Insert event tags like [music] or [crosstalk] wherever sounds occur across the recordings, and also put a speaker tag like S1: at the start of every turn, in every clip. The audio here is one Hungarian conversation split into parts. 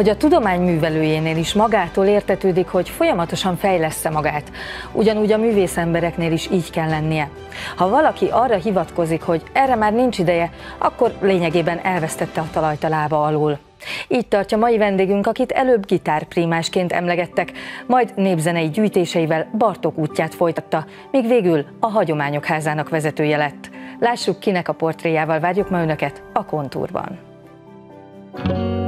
S1: ahogy a tudomány művelőjénél is magától értetődik, hogy folyamatosan fejleszte magát. Ugyanúgy a művész embereknél is így kell lennie. Ha valaki arra hivatkozik, hogy erre már nincs ideje, akkor lényegében elvesztette a talajt a lába alól. Így tartja mai vendégünk, akit előbb gitárprímásként emlegettek, majd népzenei gyűjtéseivel Bartok útját folytatta, míg végül a Hagyományok Házának vezetője lett. Lássuk, kinek a portréjával várjuk ma önöket a kontúrban. thank you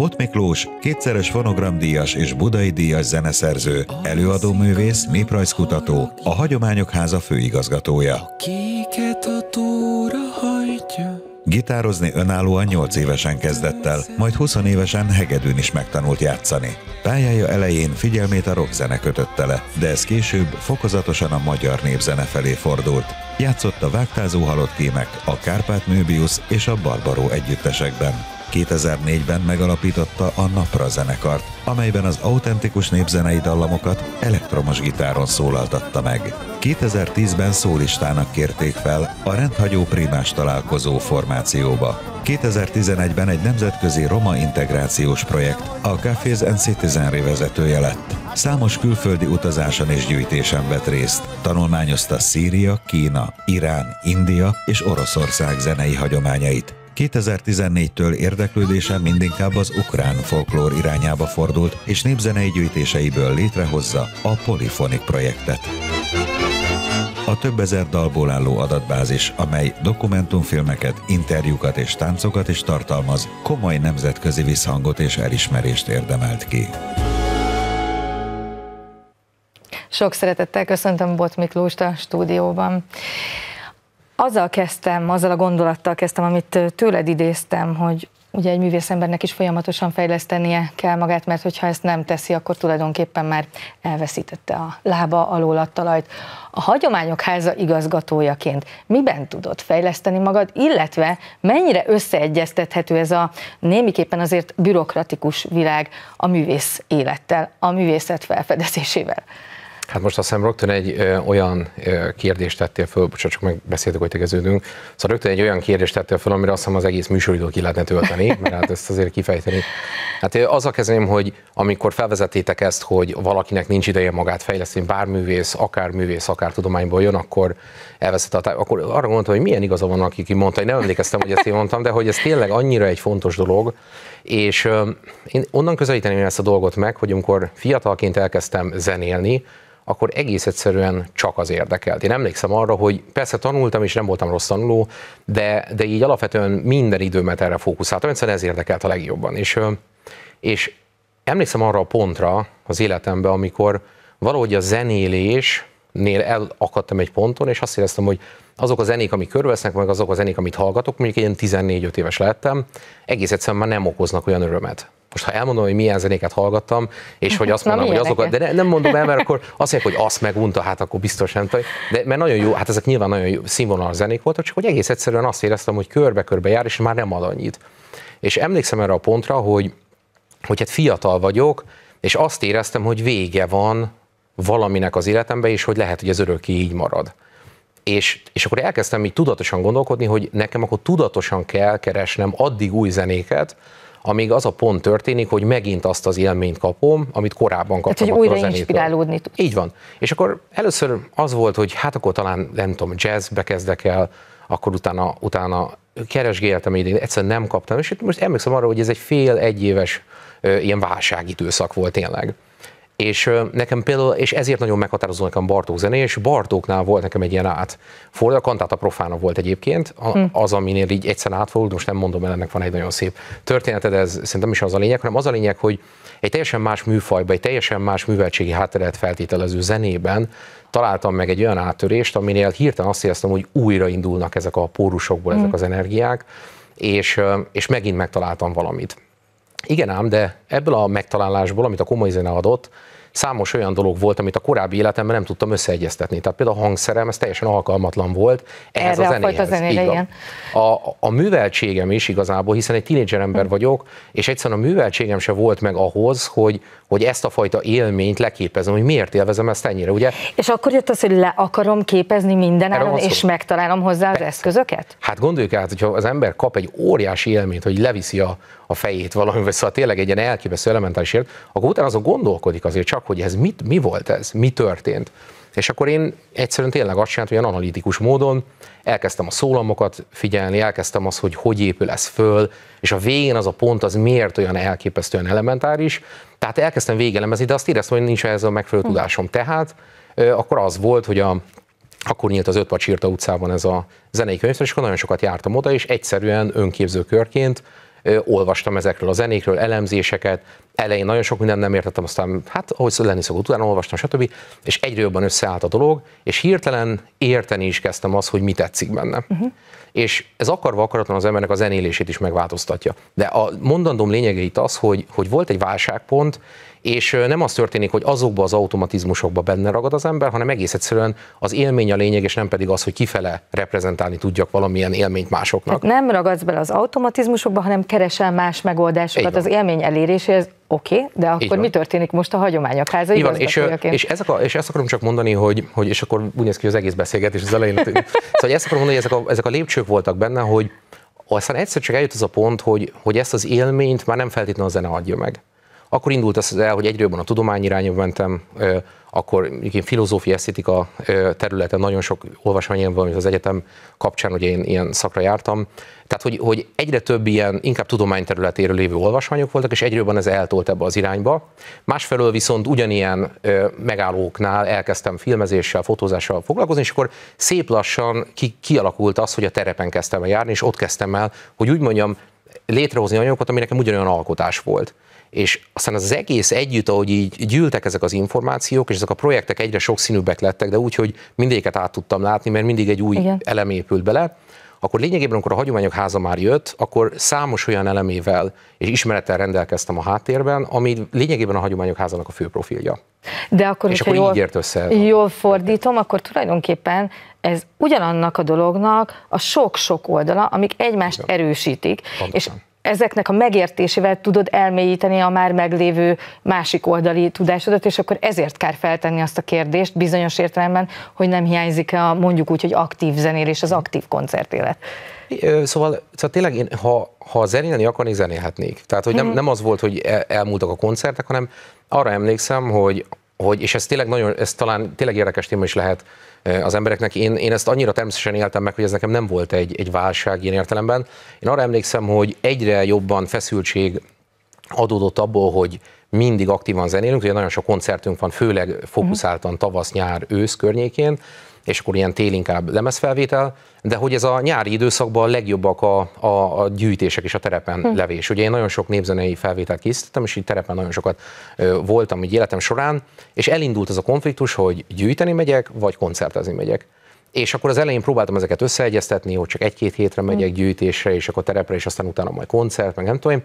S2: Bot Miklós, kétszeres fonogramdíjas és budai díjas zeneszerző, előadóművész, néprajzkutató, a Hagyományok Háza főigazgatója. kéket a tóra hajtja. Gitározni önállóan 8 évesen kezdett el, majd 20 évesen hegedűn is megtanult játszani. Pályája elején figyelmét a rockzene kötötte le, de ez később fokozatosan a magyar népzene felé fordult. Játszott a Vágtázó Halott Kémek, a Kárpát Möbius és a Barbaró együttesekben. 2004-ben megalapította a Napra zenekart, amelyben az autentikus népzenei dallamokat elektromos gitáron szólaltatta meg. 2010-ben szólistának kérték fel a rendhagyó primás találkozó formációba. 2011-ben egy nemzetközi roma integrációs projekt, a Cafés and Citizen vezetője lett. Számos külföldi utazáson és gyűjtésen vett részt. Tanulmányozta Szíria, Kína, Irán, India és Oroszország zenei hagyományait. 2014-től érdeklődése mindinkább az ukrán folklór irányába fordult, és népzenei gyűjtéseiből létrehozza a Polifonik projektet. A több ezer dalból álló adatbázis, amely dokumentumfilmeket, interjúkat és táncokat is tartalmaz, komoly nemzetközi visszhangot és elismerést érdemelt ki.
S1: Sok szeretettel köszöntöm Bot Miklóst a stúdióban azzal kezdtem, azzal a gondolattal kezdtem, amit tőled idéztem, hogy ugye egy művészembernek is folyamatosan fejlesztenie kell magát, mert hogyha ezt nem teszi, akkor tulajdonképpen már elveszítette a lába alól a talajt. A Hagyományok Háza igazgatójaként miben tudod fejleszteni magad, illetve mennyire összeegyeztethető ez a némiképpen azért bürokratikus világ a művész élettel, a művészet felfedezésével?
S3: Hát most azt hiszem rögtön egy ö, olyan ö, kérdést tettél föl, bocsánat, csak megbeszéltük, hogy tegeződünk. Szóval rögtön egy olyan kérdést tettél föl, amire azt hiszem az egész műsoridót ki lehetne tölteni, [laughs] mert hát ezt azért kifejteni. Hát az a kezem, hogy amikor felvezetétek ezt, hogy valakinek nincs ideje magát fejleszteni, bár művész, akár művész, akár tudományból jön, akkor elveszett a Akkor arra gondoltam, hogy milyen igaza van, aki mondta, hogy nem emlékeztem, hogy ezt én mondtam, de hogy ez tényleg annyira egy fontos dolog, és ö, én onnan közelíteném ezt a dolgot meg, hogy amikor fiatalként elkezdtem zenélni, akkor egész egyszerűen csak az érdekelt. Én emlékszem arra, hogy persze tanultam, és nem voltam rossz tanuló, de, de így alapvetően minden időmet erre fókuszáltam, egyszerűen ez érdekelt a legjobban. És, és emlékszem arra a pontra az életemben, amikor valahogy a zenélésnél elakadtam egy ponton, és azt éreztem, hogy azok a zenék, amik körvesznek, meg azok a zenék, amit hallgatok, mondjuk én 14-5 éves lettem, egész egyszerűen már nem okoznak olyan örömet. Most ha elmondom, hogy milyen zenéket hallgattam, és hogy azt [laughs] mondom, hogy azokat, eh? de ne, nem mondom el, mert [laughs] akkor azt mondják, hogy azt megunta, hát akkor biztos nem tudja. De mert nagyon jó, hát ezek nyilván nagyon jó színvonal zenék voltak, csak hogy egész egyszerűen azt éreztem, hogy körbe-körbe jár, és már nem ad annyit. És emlékszem erre a pontra, hogy, hogy hát fiatal vagyok, és azt éreztem, hogy vége van valaminek az életemben, és hogy lehet, hogy ez örökké így marad és, és akkor elkezdtem így tudatosan gondolkodni, hogy nekem akkor tudatosan kell keresnem addig új zenéket, amíg az a pont történik, hogy megint azt az élményt kapom, amit korábban kaptam. Tehát, hogy újra inspirálódni tudsz. Így van. És akkor először az volt, hogy hát akkor talán, nem tudom, jazzbe kezdek el, akkor utána, utána keresgéltem idén, egyszerűen nem kaptam, és itt most emlékszem arra, hogy ez egy fél-egyéves ilyen válságidőszak volt tényleg. És nekem például, és ezért nagyon meghatározó nekem Bartók zené, és Bartóknál volt nekem egy ilyen át. a kantáta profána volt egyébként, hm. az, aminél így egyszer átfordult, most nem mondom el, ennek van egy nagyon szép története, de ez szerintem is az a lényeg, hanem az a lényeg, hogy egy teljesen más műfajban, egy teljesen más műveltségi hátteret feltételező zenében találtam meg egy olyan áttörést, aminél hirtelen azt éreztem, hogy újraindulnak ezek a pórusokból ezek hm. az energiák, és, és megint megtaláltam valamit. Igen ám, de ebből a megtalálásból, amit a komoly zene adott, számos olyan dolog volt, amit a korábbi életemben nem tudtam összeegyeztetni. Tehát például a hangszerem, ez teljesen alkalmatlan volt ehhez Erre a zenéhez. A, zenére, igen. A, a műveltségem is igazából, hiszen egy tínédzser ember hm. vagyok, és egyszerűen a műveltségem se volt meg ahhoz, hogy, hogy ezt a fajta élményt leképezem, hogy miért élvezem ezt ennyire, ugye?
S1: És akkor jött az, hogy le akarom képezni minden áron, és szó. megtalálom hozzá Persze. az eszközöket?
S3: Hát gondoljuk át, hogyha az ember kap egy óriási élményt, hogy leviszi a, a fejét vagy szóval tényleg egy ilyen elképesztő elementális élet, akkor utána azon gondolkodik azért, csak csak, hogy ez mit, mi volt ez, mi történt. És akkor én egyszerűen tényleg azt csináltam, hogy analitikus módon elkezdtem a szólamokat figyelni, elkezdtem azt, hogy hogy épül ez föl, és a végén az a pont az miért olyan elképesztően elementáris. Tehát elkezdtem végelemezni, de azt éreztem, hogy nincs ez a megfelelő hm. tudásom. Tehát akkor az volt, hogy a akkor nyílt az Öt Pacsirta utcában ez a zenei könyvtár, és akkor nagyon sokat jártam oda, és egyszerűen önképzőkörként olvastam ezekről a zenékről, elemzéseket, elején nagyon sok mindent nem értettem, aztán hát ahogy lenni szokott, utána olvastam, stb. És egyre jobban összeállt a dolog, és hirtelen érteni is kezdtem azt, hogy mi tetszik benne. Uh-huh. És ez akarva akaratlan az embernek a zenélését is megváltoztatja. De a mondandóm lényege itt az, hogy, hogy volt egy válságpont, és nem az történik, hogy azokba az automatizmusokba benne ragad az ember, hanem egész egyszerűen az élmény a lényeg, és nem pedig az, hogy kifele reprezentálni tudjak valamilyen élményt másoknak.
S1: Tehát nem ragadsz bele az automatizmusokba, hanem keresel más megoldásokat az élmény eléréséhez, oké, okay, de akkor mi történik most a hagyományok háza Igen, és, és, ezek a,
S3: és ezt akarom csak mondani, hogy, hogy és akkor úgy néz ki az egész beszélgetés az elején. [laughs] szóval ezt akarom mondani, hogy ezek a, ezek a lépcsők voltak benne, hogy aztán egyszer csak eljött az a pont, hogy, hogy ezt az élményt már nem feltétlenül a zene adja meg akkor indult az el, hogy egyre jobban a tudomány irányba mentem, akkor én filozófia, esztétika területen nagyon sok olvasmányom van, az egyetem kapcsán, hogy én ilyen szakra jártam. Tehát, hogy, hogy egyre több ilyen inkább tudományterületéről lévő olvasmányok voltak, és egyre jobban ez eltolt ebbe az irányba. Másfelől viszont ugyanilyen megállóknál elkezdtem filmezéssel, fotózással foglalkozni, és akkor szép lassan ki, kialakult az, hogy a terepen kezdtem el járni, és ott kezdtem el, hogy úgy mondjam, létrehozni anyagokat, ami nekem ugyanolyan alkotás volt és aztán az egész együtt, ahogy így gyűltek ezek az információk, és ezek a projektek egyre sokszínűbbek lettek, de úgy, hogy mindéket át tudtam látni, mert mindig egy új Igen. elem épült bele, akkor lényegében, amikor a hagyományok háza már jött, akkor számos olyan elemével és ismerettel rendelkeztem a háttérben, ami lényegében a hagyományok házának a fő profilja.
S1: De akkor, és akkor jól, így ért össze. Jól fordítom, akkor tulajdonképpen ez ugyanannak a dolognak a sok-sok oldala, amik egymást Igen. erősítik, Pontosan. és ezeknek a megértésével tudod elmélyíteni a már meglévő másik oldali tudásodat, és akkor ezért kell feltenni azt a kérdést bizonyos értelemben, hogy nem hiányzik-e a mondjuk úgy, hogy aktív zenél és az aktív koncertélet.
S3: Szóval, szóval tényleg én, ha, ha zenélni akarnék, zenélhetnék. Tehát, hogy nem, hmm. nem az volt, hogy elmúltak a koncertek, hanem arra emlékszem, hogy hogy, és ez tényleg nagyon, ez talán tényleg érdekes téma is lehet eh, az embereknek. Én, én ezt annyira természetesen éltem meg, hogy ez nekem nem volt egy, egy válság ilyen értelemben. Én arra emlékszem, hogy egyre jobban feszültség adódott abból, hogy mindig aktívan zenélünk, ugye nagyon sok koncertünk van, főleg fókuszáltan tavasz, nyár, ősz környékén, és akkor ilyen tél inkább lemezfelvétel, de hogy ez a nyári időszakban a legjobbak a, a, a gyűjtések és a terepen hm. levés. Ugye én nagyon sok népzenei felvétel készítettem, és így terepen nagyon sokat ö, voltam így életem során, és elindult ez a konfliktus, hogy gyűjteni megyek, vagy koncertezni megyek. És akkor az elején próbáltam ezeket összeegyeztetni, hogy csak egy-két hétre megyek hm. gyűjtésre, és akkor terepre, és aztán utána majd koncert, meg nem tudom.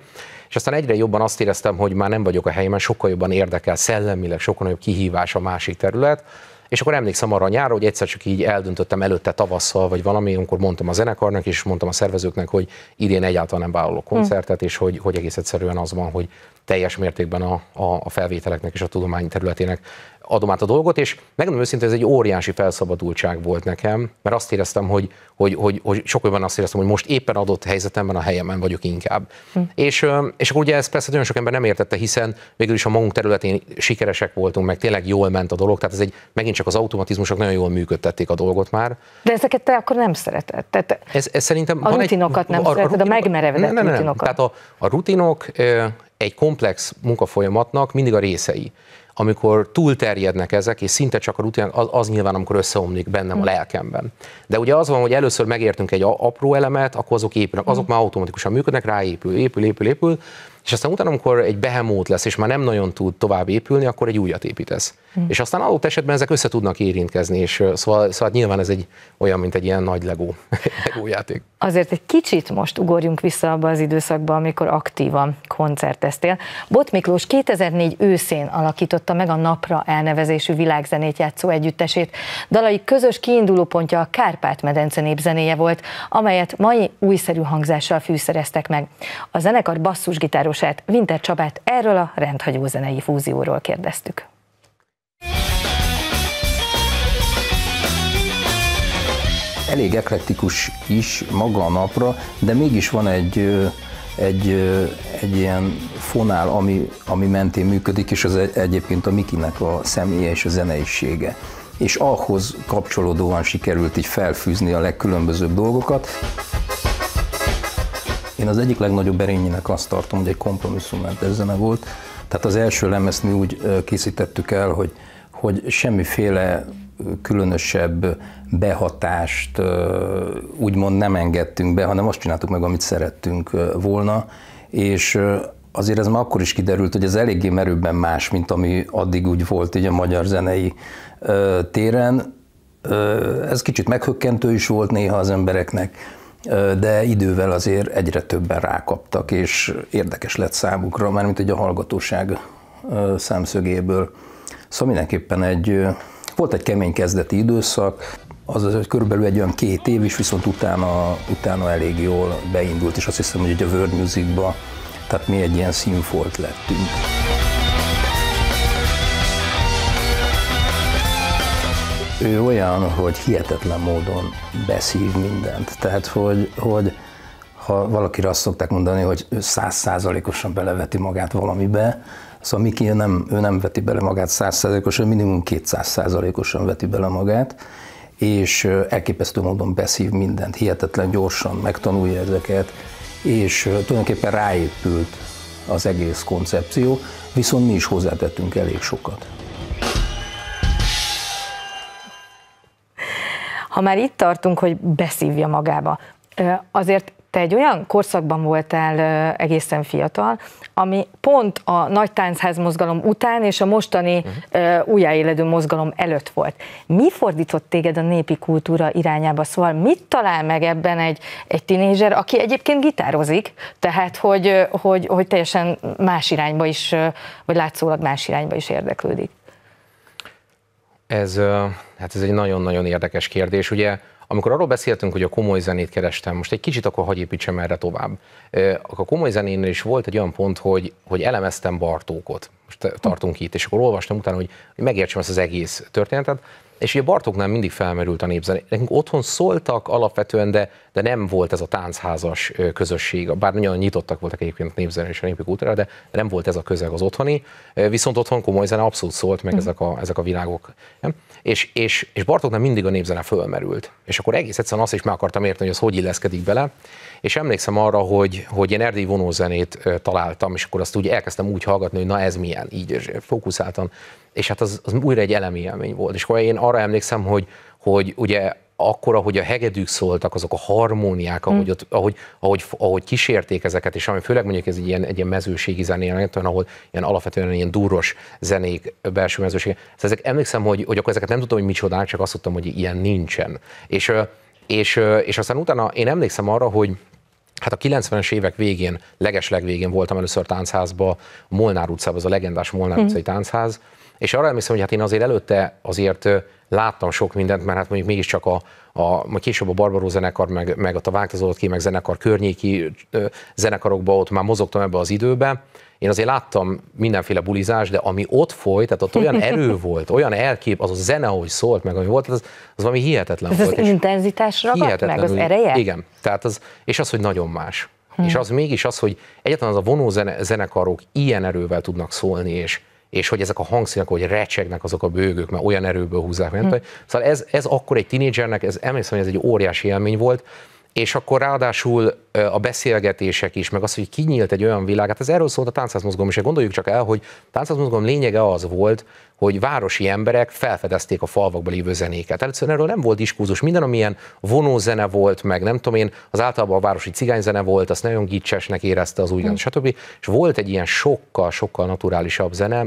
S3: És aztán egyre jobban azt éreztem, hogy már nem vagyok a helyemen, sokkal jobban érdekel szellemileg, sokkal nagyobb kihívás a másik terület, és akkor emlékszem arra a nyára, hogy egyszer csak így eldöntöttem előtte tavasszal, vagy valami, amikor mondtam a zenekarnak, és mondtam a szervezőknek, hogy idén egyáltalán nem vállalok koncertet, és hogy, hogy egész egyszerűen az van, hogy teljes mértékben a, a, a felvételeknek és a tudomány területének adom át a dolgot, és megmondom őszintén, ez egy óriási felszabadultság volt nekem, mert azt éreztem, hogy, hogy, hogy, hogy sok jobban azt éreztem, hogy most éppen adott helyzetemben a helyemen vagyok inkább. Hm. És, és akkor ugye ezt persze nagyon sok ember nem értette, hiszen végül is a magunk területén sikeresek voltunk, meg tényleg jól ment a dolog, tehát ez egy megint csak az automatizmusok nagyon jól működtették a dolgot már. De ezeket te akkor nem szereted. Tehát ez, ez szerintem a rutinokat egy, nem a, szereted, a, rutinok, a megmerevedett nem, nem, nem, rutinokat. Tehát a, a rutinok egy komplex munkafolyamatnak mindig a részei amikor túlterjednek ezek, és szinte csak a rutin, az, az nyilván, amikor összeomlik bennem mm. a hm. lelkemben. De ugye az van, hogy először megértünk egy apró elemet, akkor azok épülnek, hm. azok mm. már automatikusan működnek, ráépül, épül, épül, épül, épül és aztán utána, amikor egy behemót lesz, és már nem nagyon tud tovább épülni, akkor egy újat építesz. Mm. És aztán adott esetben ezek össze tudnak érintkezni, és szóval, szóval nyilván ez egy olyan, mint egy ilyen nagy legó, [laughs] legó játék.
S1: Azért egy kicsit most ugorjunk vissza abba az időszakba, amikor aktívan koncerteztél. Bot Miklós 2004 őszén alakította meg a Napra elnevezésű világzenét játszó együttesét. Dalai közös kiindulópontja a Kárpát-medence népzenéje volt, amelyet mai újszerű hangzással fűszereztek meg. A zenekar basszusgitáros zeneorvosát, Winter Csabát erről a rendhagyó zenei fúzióról kérdeztük.
S4: Elég eklektikus is maga a napra, de mégis van egy egy, egy ilyen fonál, ami, ami mentén működik, és az e- egyébként a Mikinek a személye és a zeneisége. És ahhoz kapcsolódóan sikerült így felfűzni a legkülönbözőbb dolgokat. Én az egyik legnagyobb erényének azt tartom, hogy egy kompromisszummentes zene volt. Tehát az első lemezt mi úgy készítettük el, hogy, hogy semmiféle különösebb behatást úgymond nem engedtünk be, hanem azt csináltuk meg, amit szerettünk volna, és azért ez már akkor is kiderült, hogy ez eléggé merőbben más, mint ami addig úgy volt így a magyar zenei téren. Ez kicsit meghökkentő is volt néha az embereknek, de idővel azért egyre többen rákaptak, és érdekes lett számukra, mint egy a hallgatóság szemszögéből. Szóval mindenképpen egy, volt egy kemény kezdeti időszak, azaz, hogy körülbelül egy olyan két év, is viszont utána, utána elég jól beindult, és azt hiszem, hogy a World Music-ba, tehát mi egy ilyen színfolt lettünk. ő olyan, hogy hihetetlen módon beszív mindent. Tehát, hogy, hogy ha valaki azt szokták mondani, hogy ő százszázalékosan beleveti magát valamibe, szóval Miki nem, ő nem veti bele magát százszázalékosan, minimum kétszázszázalékosan veti bele magát, és elképesztő módon beszív mindent, hihetetlen gyorsan megtanulja ezeket, és tulajdonképpen ráépült az egész koncepció, viszont mi is hozzátettünk elég sokat.
S1: Ha már itt tartunk, hogy beszívja magába, azért te egy olyan korszakban voltál egészen fiatal, ami pont a nagy táncház mozgalom után és a mostani uh-huh. újjáéledő mozgalom előtt volt. Mi fordított téged a népi kultúra irányába? Szóval mit talál meg ebben egy, egy tinédzser, aki egyébként gitározik, tehát hogy, hogy, hogy teljesen más irányba is, vagy látszólag más irányba is érdeklődik?
S3: Ez, hát ez egy nagyon-nagyon érdekes kérdés. Ugye amikor arról beszéltünk, hogy a komoly zenét kerestem, most egy kicsit akkor hagyj építsem erre tovább. A komoly zenénél is volt egy olyan pont, hogy, hogy elemeztem Bartókot. Most tartunk itt, és akkor olvastam utána, hogy, hogy megértsem ezt az egész történetet. És ugye Bartoknál mindig felmerült a népzene. Nekünk otthon szóltak alapvetően, de, de nem volt ez a táncházas közösség, bár nagyon nyitottak voltak egyébként a népzene és a népi kultúra, de nem volt ez a közeg az otthoni, viszont otthon komoly zene abszolút szólt, meg mm. ezek, a, ezek a világok. Nem? És, és, és Bartoknál mindig a népzene fölmerült. És akkor egész egyszerűen azt is meg akartam érteni, hogy az hogy illeszkedik bele. És emlékszem arra, hogy, hogy én erdélyi vonózenét találtam, és akkor azt úgy elkezdtem úgy hallgatni, hogy na ez milyen, így fókuszáltan és hát az, az újra egy elemi élmény volt. És akkor én arra emlékszem, hogy, hogy ugye akkor, ahogy a hegedűk szóltak, azok a harmóniák, hm. ahogy, ott, ahogy, ahogy, ahogy kísérték ezeket, és ami főleg mondjuk ez egy ilyen, egy ilyen mezőségi zenél, ahol ilyen alapvetően ilyen durros zenék, belső mezőség. Szóval ezek emlékszem, hogy, hogy akkor ezeket nem tudtam, hogy micsodák, csak azt tudtam, hogy ilyen nincsen. És, és, és aztán utána én emlékszem arra, hogy Hát a 90-es évek végén, legeslegvégén voltam először táncházba, Molnár utcában, az a legendás Molnár hm. utcai utcai táncház, és arra emlékszem, hogy hát én azért előtte azért láttam sok mindent, mert hát mondjuk mégiscsak a, a majd később a Barbaró zenekar, meg, meg a Vágtazolott ki, meg zenekar környéki ö, zenekarokba ott már mozogtam ebbe az időbe. Én azért láttam mindenféle bulizást, de ami ott folyt, tehát ott olyan [laughs] erő volt, olyan elkép, az a zene, ahogy szólt meg, ami volt, az, az valami hihetetlen Ez volt. Az
S1: intenzitás ragadt meg, az ereje? Igen,
S3: tehát az, és az, hogy nagyon más. Hmm. És hm. az mégis az, hogy egyetlen az a vonó zenekarok ilyen erővel tudnak szólni, és, és hogy ezek a hangszínek, hogy recsegnek azok a bőgők, mert olyan erőből húzzák. Mm. Szóval ez, ez akkor egy tinédzsernek, ez emlékszem, hogy ez egy óriási élmény volt, és akkor ráadásul a beszélgetések is, meg az, hogy kinyílt egy olyan világ, hát ez erről szólt a táncázmozgalom, és gondoljuk csak el, hogy táncázmozgalom lényege az volt, hogy városi emberek felfedezték a falvakba lévő zenéket. Először erről nem volt diskurzus, minden, amilyen vonózene volt, meg nem tudom én, az általában a városi cigányzene volt, azt nagyon gicsesnek érezte az úgyan, hmm. stb. És volt egy ilyen sokkal, sokkal naturálisabb zene,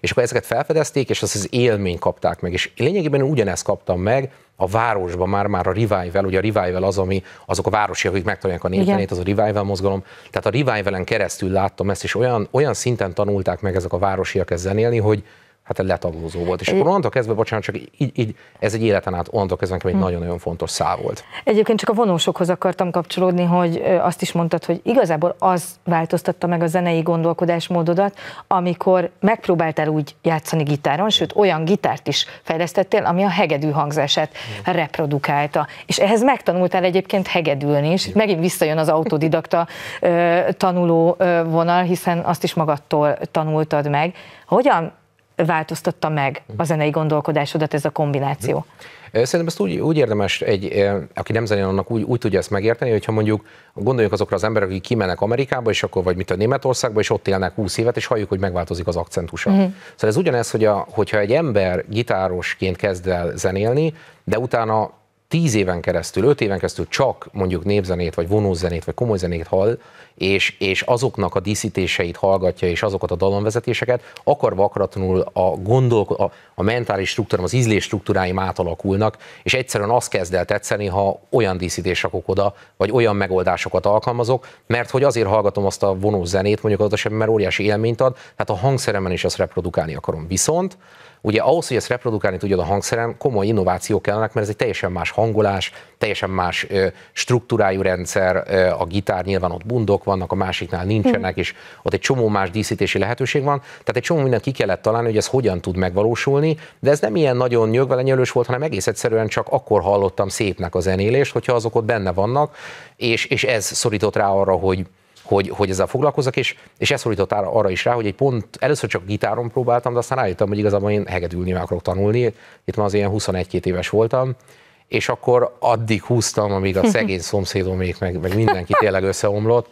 S3: és akkor ezeket felfedezték, és azt az élmény kapták meg. És lényegében ugyanezt kaptam meg a városban, már már a revival, ugye a revival az, ami azok a városiak, akik megtanulják a népzenét, az a revival mozgalom. Tehát a revivalen keresztül láttam ezt, és olyan, olyan szinten tanulták meg ezek a városiak ezt zenélni, hogy, hát egy letaglózó volt. És Egy... akkor onnantól kezdve, bocsánat, csak így, így ez egy életen át, onnantól kezdve nekem egy hm. nagyon-nagyon hmm. fontos szá volt.
S1: Egyébként csak a vonósokhoz akartam kapcsolódni, hogy azt is mondtad, hogy igazából az változtatta meg a zenei gondolkodásmódodat, amikor megpróbáltál úgy játszani gitáron, sőt olyan gitárt is fejlesztettél, ami a hegedű hangzását hmm. reprodukálta. És ehhez megtanultál egyébként hegedülni is. Hmm. Megint visszajön az autodidakta tanuló vonal, hiszen azt is magadtól tanultad meg. Hogyan változtatta meg a zenei gondolkodásodat ez a kombináció?
S3: Szerintem ezt úgy, úgy érdemes, egy, aki nem zenél, annak úgy, úgy tudja ezt megérteni, hogyha mondjuk gondoljunk azokra az emberek, akik kimennek Amerikába, és akkor, vagy mit a Németországba, és ott élnek 20 évet, és halljuk, hogy megváltozik az akcentusa. Uh-huh. Szóval ez ugyanez, hogy a, hogyha egy ember gitárosként kezd el zenélni, de utána tíz éven keresztül, öt éven keresztül csak mondjuk népzenét, vagy vonózenét, vagy komoly zenét hall, és, és azoknak a díszítéseit hallgatja, és azokat a dalonvezetéseket, akar vakratlanul a, gondol a, a mentális struktúra, az ízlés struktúráim átalakulnak, és egyszerűen azt kezd el tetszeni, ha olyan díszítés rakok oda, vagy olyan megoldásokat alkalmazok, mert hogy azért hallgatom azt a vonózenét, mondjuk az esetben, mert óriási élményt ad, tehát a hangszeremen is azt reprodukálni akarom. Viszont Ugye ahhoz, hogy ezt reprodukálni tudjad a hangszeren, komoly innovációk kellenek, mert ez egy teljesen más hangolás, teljesen más ö, struktúrájú rendszer, ö, a gitár nyilván ott bundok vannak, a másiknál nincsenek, hm. és ott egy csomó más díszítési lehetőség van. Tehát egy csomó mindent ki kellett találni, hogy ez hogyan tud megvalósulni, de ez nem ilyen nagyon nyögvelenyelős volt, hanem egész egyszerűen csak akkor hallottam szépnek a zenélést, hogyha azok ott benne vannak, és, és ez szorított rá arra, hogy hogy, hogy ezzel foglalkozok, és, és ez szorított arra is rá, hogy egy pont először csak gitáron próbáltam, de aztán rájöttem, hogy igazából én hegedülni meg akarok tanulni. Itt már az ilyen 21-2 éves voltam, és akkor addig húztam, amíg a [laughs] szegény szomszédomék, meg, meg mindenki tényleg összeomlott,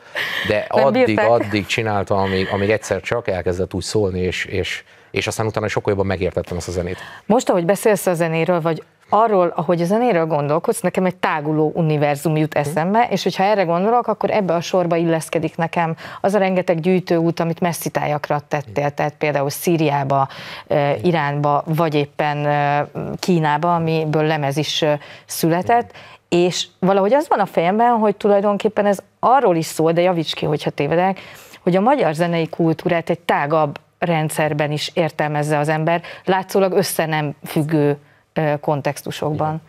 S3: de addig, addig csináltam, amíg, amíg egyszer csak elkezdett úgy szólni, és, és, és aztán utána sokkal jobban megértettem ezt a zenét.
S1: Most, ahogy beszélsz a zenéről, vagy arról, ahogy a zenéről gondolkodsz, nekem egy táguló univerzum jut eszembe, és hogyha erre gondolok, akkor ebbe a sorba illeszkedik nekem az a rengeteg gyűjtőút, amit messzi tájakra tettél, tehát például Szíriába, Iránba, vagy éppen Kínába, amiből lemez is született, és valahogy az van a fejemben, hogy tulajdonképpen ez arról is szól, de javíts ki, hogyha tévedek, hogy a magyar zenei kultúrát egy tágabb rendszerben is értelmezze az ember, látszólag össze nem függő kontextusokban.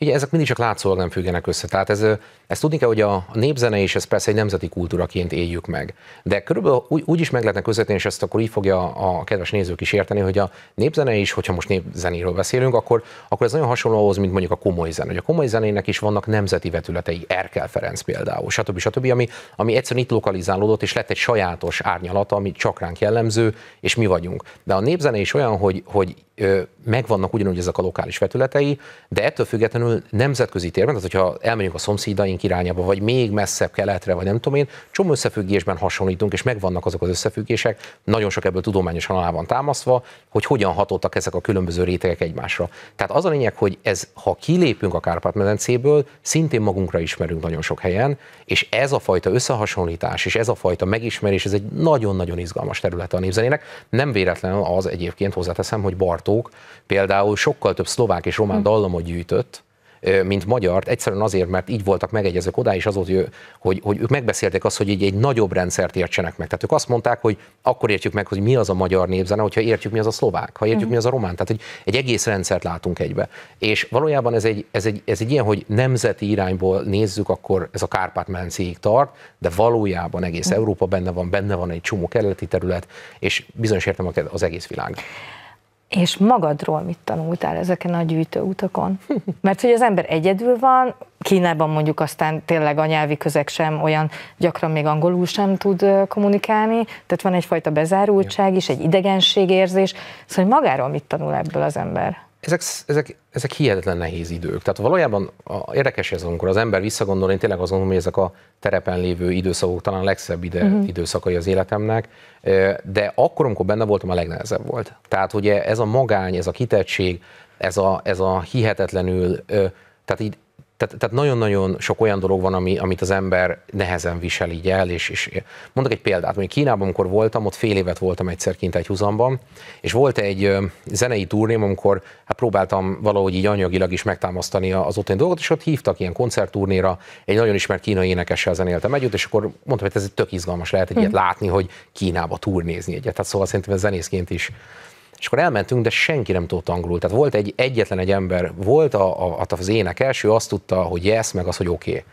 S3: Ugye ezek mindig csak látszólag nem függenek össze. Tehát ez, ezt tudni kell, hogy a népzene is, ez persze egy nemzeti kultúraként éljük meg. De körülbelül úgy, úgy is meg lehetne közvetni, és ezt akkor így fogja a kedves nézők is érteni, hogy a népzene is, hogyha most népzenéről beszélünk, akkor, akkor ez nagyon hasonló ahhoz, mint mondjuk a komoly zene. Hogy a komoly zenének is vannak nemzeti vetületei, Erkel Ferenc például, stb. stb. ami, ami egyszerűen itt lokalizálódott, és lett egy sajátos árnyalata, ami csak ránk jellemző, és mi vagyunk. De a népzene is olyan, hogy, hogy megvannak ugyanúgy ezek a lokális lokális vetületei, de ettől függetlenül nemzetközi térben, tehát hogyha elmegyünk a szomszédaink irányába, vagy még messzebb keletre, vagy nem tudom én, csomó összefüggésben hasonlítunk, és megvannak azok az összefüggések, nagyon sok ebből tudományosan alá van támasztva, hogy hogyan hatottak ezek a különböző rétegek egymásra. Tehát az a lényeg, hogy ez, ha kilépünk a Kárpát-medencéből, szintén magunkra ismerünk nagyon sok helyen, és ez a fajta összehasonlítás, és ez a fajta megismerés, ez egy nagyon-nagyon izgalmas terület a népzenének. Nem véletlenül az egyébként hozzáteszem, hogy Bartók például sokkal több szlovák és román hm. dallamot gyűjtött, mint magyart, egyszerűen azért, mert így voltak megegyezők oda, és az volt, hogy, hogy, hogy ők megbeszélték azt, hogy így egy nagyobb rendszert értsenek meg. Tehát ők azt mondták, hogy akkor értjük meg, hogy mi az a magyar népzene, hogyha értjük, mi az a szlovák, ha értjük, hm. mi az a román. Tehát egy, egy egész rendszert látunk egybe. És valójában ez egy, ez, egy, ez egy ilyen, hogy nemzeti irányból nézzük, akkor ez a kárpát mencéig tart, de valójában egész uh-huh. Európa benne van, benne van egy csomó keleti terület, és bizonyos értem az egész világ.
S1: És magadról mit tanultál ezeken a gyűjtőutakon? Mert hogy az ember egyedül van, Kínában mondjuk aztán tényleg a nyelvi közeg sem olyan, gyakran még angolul sem tud kommunikálni, tehát van egyfajta bezárultság is, egy idegenségérzés, szóval magáról mit tanul ebből az ember?
S3: ezek, ezek, ezek hihetetlen nehéz idők. Tehát valójában a, érdekes ez, amikor az ember visszagondol, én tényleg azt gondolom, hogy ezek a terepen lévő időszakok talán a legszebb ide, uh-huh. időszakai az életemnek, de akkor, amikor benne voltam, a legnehezebb volt. Tehát ugye ez a magány, ez a kitettség, ez a, ez a hihetetlenül, tehát így tehát, tehát nagyon-nagyon sok olyan dolog van, ami, amit az ember nehezen visel így el, és, és mondok egy példát, mondjuk Kínában, amikor voltam, ott fél évet voltam egyszer kint egy huzamban, és volt egy zenei turném, amikor hát próbáltam valahogy így anyagilag is megtámasztani az ottani dolgot, és ott hívtak ilyen koncertturnéra, egy nagyon ismert kínai énekessel zenéltem együtt, és akkor mondtam, hogy ez egy tök izgalmas lehet egy ilyet hm. látni, hogy Kínába turnézni egyet. Tehát szóval szerintem ez zenészként is és akkor elmentünk, de senki nem tudott angolul. Tehát volt egy egyetlen egy ember, volt a, a, hát az ének első, azt tudta, hogy yes, meg az, hogy oké. Okay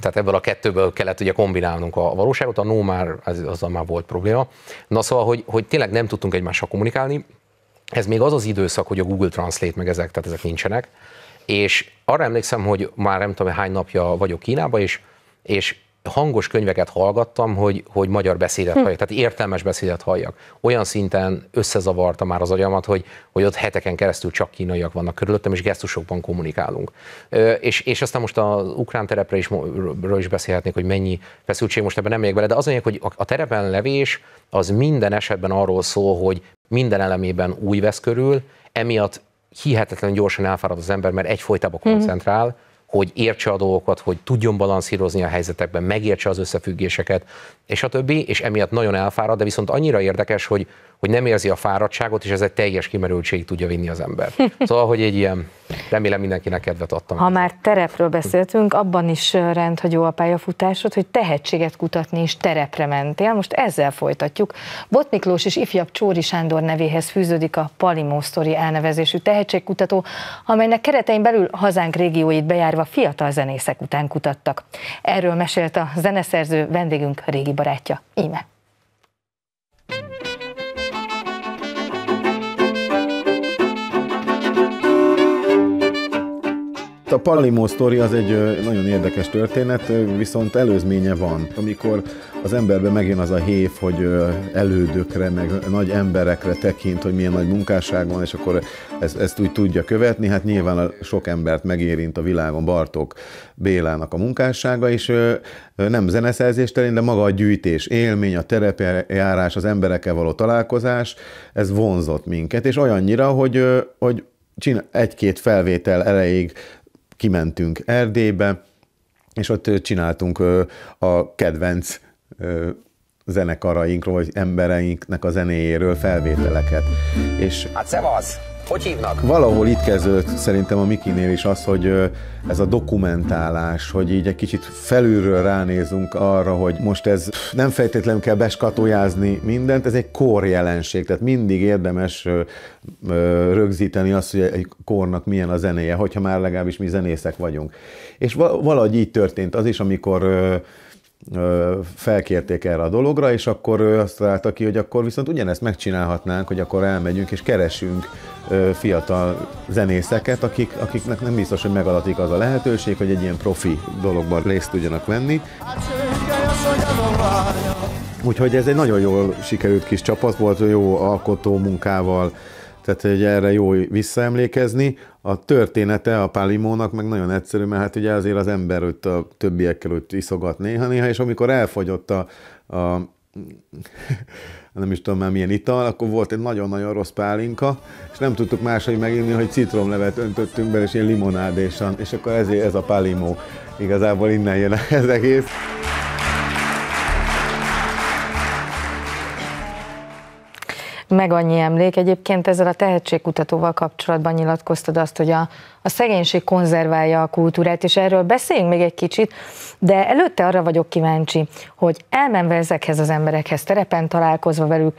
S3: tehát ebből a kettőből kellett ugye kombinálnunk a valóságot, a no már, az, azzal már volt probléma. Na szóval, hogy, hogy tényleg nem tudtunk egymással kommunikálni, ez még az az időszak, hogy a Google Translate meg ezek, tehát ezek nincsenek, és arra emlékszem, hogy már nem tudom hány napja vagyok Kínában és, és hangos könyveket hallgattam, hogy, hogy magyar beszédet hm. halljak, tehát értelmes beszédet halljak. Olyan szinten összezavarta már az agyamat, hogy, hogy ott heteken keresztül csak kínaiak vannak körülöttem, és gesztusokban kommunikálunk. Ö, és, és aztán most az ukrán terepre is, ről is beszélhetnék, hogy mennyi feszültség most ebben nem megyek bele, de az anyag, hogy a terepen levés az minden esetben arról szól, hogy minden elemében új vesz körül, emiatt hihetetlenül gyorsan elfárad az ember, mert egyfolytában hm. koncentrál, mm hogy értse a dolgokat, hogy tudjon balanszírozni a helyzetekben, megértse az összefüggéseket, és a többi, és emiatt nagyon elfárad, de viszont annyira érdekes, hogy hogy nem érzi a fáradtságot, és ez egy teljes kimerültség tudja vinni az ember. [laughs] Szóval, hogy egy ilyen, remélem mindenkinek kedvet adtam. Ha
S1: már terepről beszéltünk, abban is rendhagyó a pályafutásod, hogy tehetséget kutatni és terepre mentél. Most ezzel folytatjuk. Bot Miklós és ifjabb Csóri Sándor nevéhez fűződik a Palimósztori elnevezésű tehetségkutató, amelynek keretein belül hazánk régióit bejárva fiatal zenészek után kutattak. Erről mesélt a zeneszerző vendégünk régi barátja,
S5: Íme. A Palimó sztori az egy nagyon érdekes történet, viszont előzménye van. Amikor az emberben megjön az a hív, hogy elődökre, meg nagy emberekre tekint, hogy milyen nagy munkásság van, és akkor ezt, ezt úgy tudja követni. Hát nyilván a sok embert megérint a világon Bartók Bélának a munkássága, és nem zeneszerzés terén, de maga a gyűjtés, élmény, a terepjárás, az emberekkel való találkozás, ez vonzott minket, és olyannyira, hogy, hogy egy-két felvétel elejéig kimentünk Erdélybe, és ott csináltunk a kedvenc zenekarainkról, vagy embereinknek a zenéjéről felvételeket. És... Hát
S3: szevasz! Hogy hívnak?
S5: Valahol itt kezdődött szerintem a Mikinél is az, hogy ez a dokumentálás, hogy így egy kicsit felülről ránézünk arra, hogy most ez nem feltétlenül kell beskatolyázni mindent, ez egy kor jelenség, tehát mindig érdemes rögzíteni azt, hogy egy kornak milyen a zenéje, hogyha már legalábbis mi zenészek vagyunk. És valahogy így történt az is, amikor felkérték erre a dologra, és akkor ő azt találta ki, hogy akkor viszont ugyanezt megcsinálhatnánk, hogy akkor elmegyünk és keresünk fiatal zenészeket, akik, akiknek nem biztos, hogy megadatik az a lehetőség, hogy egy ilyen profi dologban részt tudjanak venni. Úgyhogy ez egy nagyon jól sikerült kis csapat volt, jó alkotó munkával, tehát hogy erre jó visszaemlékezni. A története a Pálimónak meg nagyon egyszerű, mert hát ugye azért az ember ott a többiekkel ott iszogat néha-néha, és amikor elfogyott a, a nem is tudom már milyen ital, akkor volt egy nagyon-nagyon rossz pálinka, és nem tudtuk máshogy meginni, hogy citromlevet öntöttünk bele, és ilyen limonádésan, és akkor ezért ez a pálimó. Igazából innen jön ez egész.
S1: meg annyi emlék. Egyébként ezzel a tehetségkutatóval kapcsolatban nyilatkoztad azt, hogy a, a szegénység konzerválja a kultúrát, és erről beszéljünk még egy kicsit, de előtte arra vagyok kíváncsi, hogy elmenve ezekhez az emberekhez, terepen találkozva velük,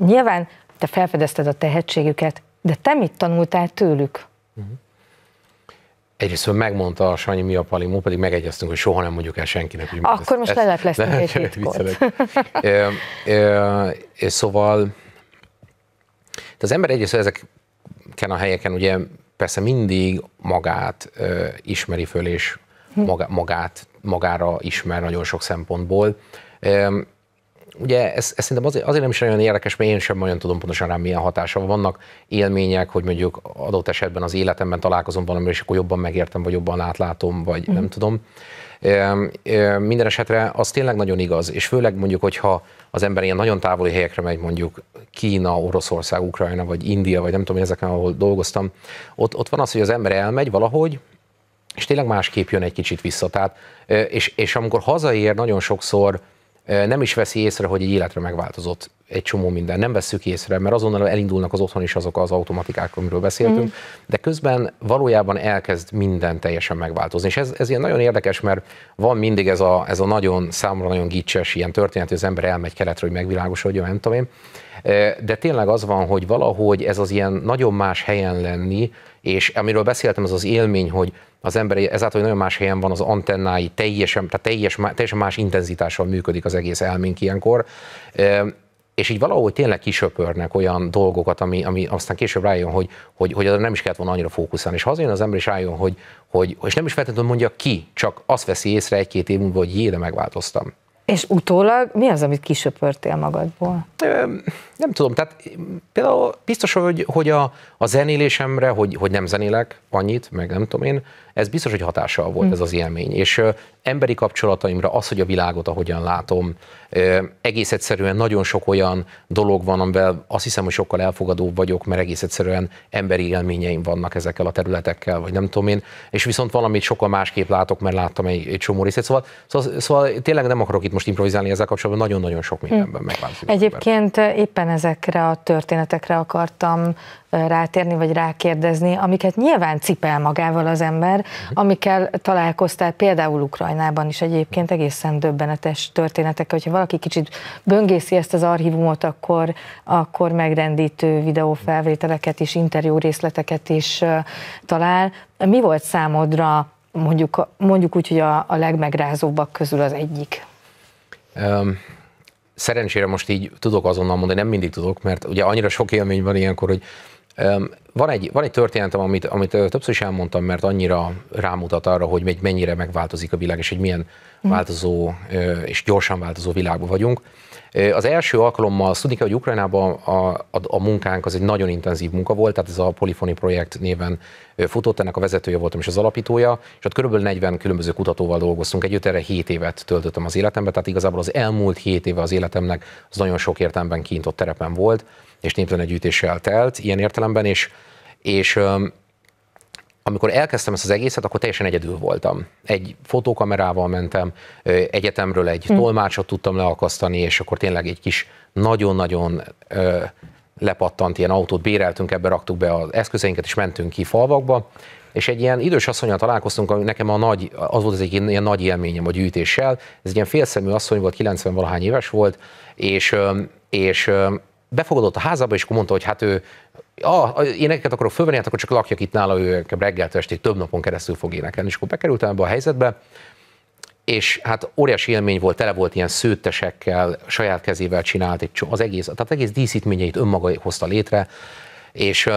S1: nyilván te felfedezted a tehetségüket, de te mit tanultál tőlük? Uh-huh.
S3: Egyrészt hogy megmondta a Sanyi mi a palimó, pedig megegyeztünk, hogy soha nem mondjuk el senkinek. Hogy Akkor ezt, most lelepleztünk [laughs] egy titkot. szóval de az ember egyrészt ezeken a helyeken ugye persze mindig magát ö, ismeri föl, és hm. maga, magát, magára ismer nagyon sok szempontból. Ö, ugye ez, ez szerintem azért, azért nem is nagyon érdekes, mert én sem olyan tudom pontosan rám milyen hatása vannak élmények, hogy mondjuk adott esetben az életemben találkozom valamivel, és akkor jobban megértem, vagy jobban átlátom, vagy mm. nem mhm. tudom. Minden esetre az tényleg nagyon igaz, és főleg mondjuk, hogyha az ember ilyen nagyon távoli helyekre megy, mondjuk Kína, Oroszország, Ukrajna, vagy India, vagy nem tudom, ezeken, ahol dolgoztam, ott, ott van az, hogy az ember elmegy valahogy, és tényleg másképp jön egy kicsit vissza. Tehát, és, és amikor hazaér, nagyon sokszor nem is veszi észre, hogy egy életre megváltozott egy csomó minden. Nem veszük észre, mert azonnal elindulnak az otthon is azok az automatikák, amiről beszéltünk, mm. de közben valójában elkezd minden teljesen megváltozni. És ez, ez ilyen nagyon érdekes, mert van mindig ez a, ez a nagyon számomra nagyon gicses ilyen történet, hogy az ember elmegy keletre, hogy megvilágosodjon, nem tudom én de tényleg az van, hogy valahogy ez az ilyen nagyon más helyen lenni, és amiről beszéltem, az az élmény, hogy az ember ezáltal, hogy nagyon más helyen van az antennái, teljesen, tehát teljes, teljesen más intenzitással működik az egész elménk ilyenkor, és így valahogy tényleg kisöpörnek olyan dolgokat, ami, ami aztán később rájön, hogy, hogy, hogy nem is kellett volna annyira fókuszálni. És ha azért az ember is rájön, hogy, hogy és nem is feltétlenül mondja ki, csak azt veszi észre egy-két év múlva, hogy jé, de megváltoztam.
S1: És utólag mi az, amit kisöpörtél magadból?
S3: Nem tudom, tehát például biztos, hogy, hogy a, a zenélésemre, hogy, hogy nem zenélek annyit, meg nem tudom én, ez biztos, hogy hatással volt hm. ez az élmény. És emberi kapcsolataimra az, hogy a világot ahogyan látom, egész egyszerűen nagyon sok olyan dolog van, amivel azt hiszem, hogy sokkal elfogadóbb vagyok, mert egész egyszerűen emberi élményeim vannak ezekkel a területekkel, vagy nem tudom én, és viszont valamit sokkal másképp látok, mert láttam egy, egy csomó részét. Szóval, szóval, szóval tényleg nem akarok itt most improvizálni ezzel kapcsolatban, nagyon-nagyon sok hm. mindenben megváltozik. Egyébként
S1: éppen ezekre a történetekre akartam rátérni, vagy rákérdezni, amiket nyilván cipel magával az ember, amikkel találkoztál például Ukrajnában is egyébként egészen döbbenetes történetek, hogyha valaki kicsit böngészi ezt az archívumot, akkor, akkor megrendítő videófelvételeket és interjú részleteket is talál. Mi volt számodra mondjuk, mondjuk úgy, hogy a, a legmegrázóbbak közül az egyik?
S3: Um szerencsére most így tudok azonnal mondani, nem mindig tudok, mert ugye annyira sok élmény van ilyenkor, hogy van egy, van egy történetem, amit, amit többször is elmondtam, mert annyira rámutat arra, hogy mennyire megváltozik a világ, és egy milyen mhm. változó és gyorsan változó világban vagyunk. Az első alkalommal, azt tudni kell, hogy Ukrajnában a, a, a munkánk az egy nagyon intenzív munka volt, tehát ez a Polifoni projekt néven futott, ennek a vezetője voltam és az alapítója, és ott körülbelül 40 különböző kutatóval dolgoztunk együtt, erre 7 évet töltöttem az életembe, tehát igazából az elmúlt 7 éve az életemnek az nagyon sok értelemben kint ott terepen volt, és népzenegyűjtéssel telt ilyen értelemben, és, és amikor elkezdtem ezt az egészet, akkor teljesen egyedül voltam. Egy fotókamerával mentem, egyetemről egy mm. tolmácsot tudtam leakasztani, és akkor tényleg egy kis nagyon-nagyon lepattant ilyen autót béreltünk, ebbe raktuk be az eszközeinket, és mentünk ki falvakba, és egy ilyen idős asszonyal találkoztunk, ami nekem a nagy, az volt az egy ilyen nagy élményem a gyűjtéssel. Ez egy ilyen félszemű asszony volt, 90 valahány éves volt, és, és befogadott a házába, és akkor mondta, hogy hát ő, ah, én éneket akarok fölvenni, hát akkor csak lakjak itt nála, ő reggel estig több napon keresztül fog énekelni. És akkor bekerültem ebbe a helyzetbe, és hát óriási élmény volt, tele volt ilyen szőttesekkel, saját kezével csinált egy az egész, tehát egész díszítményeit önmaga hozta létre, és,